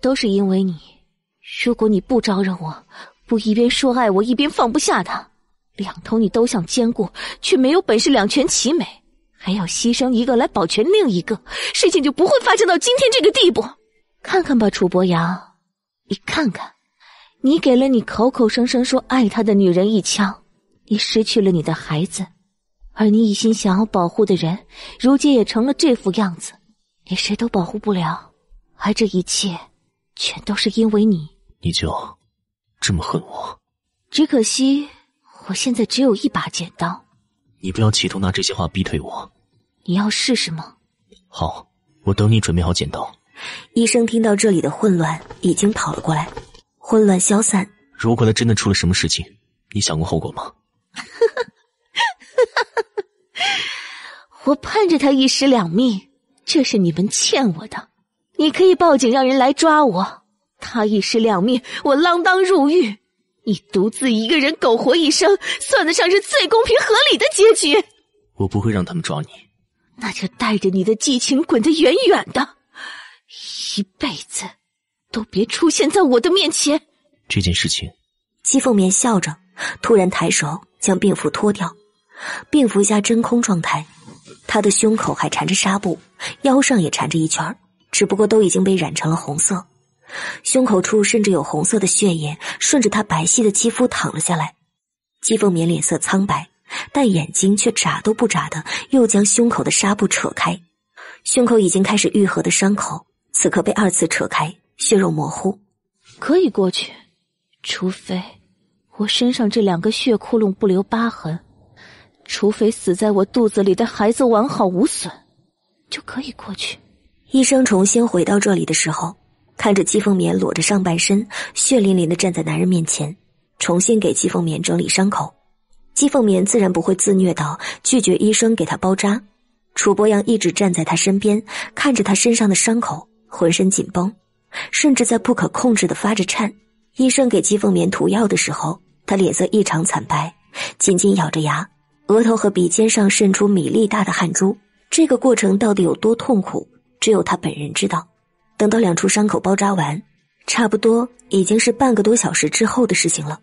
都是因为你，如果你不招惹我，不一边说爱我一边放不下他，两头你都想兼顾，却没有本事两全其美，还要牺牲一个来保全另一个，事情就不会发生到今天这个地步。看看吧，楚博阳，你看看，你给了你口口声声说爱他的女人一枪，你失去了你的孩子，而你一心想要保护的人，如今也成了这副样子，你谁都保护不了，而这一切。全都是因为你，你就这么恨我？只可惜我现在只有一把剪刀。你不要企图拿这些话逼退我。你要试试吗？好，我等你准备好剪刀。医生听到这里的混乱，已经跑了过来。混乱消散。如果他真的出了什么事情，你想过后果吗？哈哈哈哈！我盼着他一尸两命，这是你们欠我的。你可以报警，让人来抓我。他一尸两命，我锒铛入狱，你独自一个人苟活一生，算得上是最公平合理的结局。我不会让他们抓你。那就带着你的激情滚得远远的，一辈子都别出现在我的面前。这件事情，姬凤眠笑着，突然抬手将病服脱掉，病服下真空状态，他的胸口还缠着纱布，腰上也缠着一圈只不过都已经被染成了红色，胸口处甚至有红色的血液顺着她白皙的肌肤淌了下来。姬凤眠脸色苍白，但眼睛却眨都不眨的，又将胸口的纱布扯开。胸口已经开始愈合的伤口，此刻被二次扯开，血肉模糊。可以过去，除非我身上这两个血窟窿不留疤痕，除非死在我肚子里的孩子完好无损，就可以过去。医生重新回到这里的时候，看着姬凤眠裸着上半身，血淋淋的站在男人面前，重新给姬凤眠整理伤口。姬凤眠自然不会自虐到拒绝医生给她包扎。楚博阳一直站在他身边，看着他身上的伤口，浑身紧绷，甚至在不可控制的发着颤。医生给姬凤眠涂药的时候，他脸色异常惨白，紧紧咬着牙，额头和鼻尖上渗出米粒大的汗珠。这个过程到底有多痛苦？只有他本人知道，等到两处伤口包扎完，差不多已经是半个多小时之后的事情了。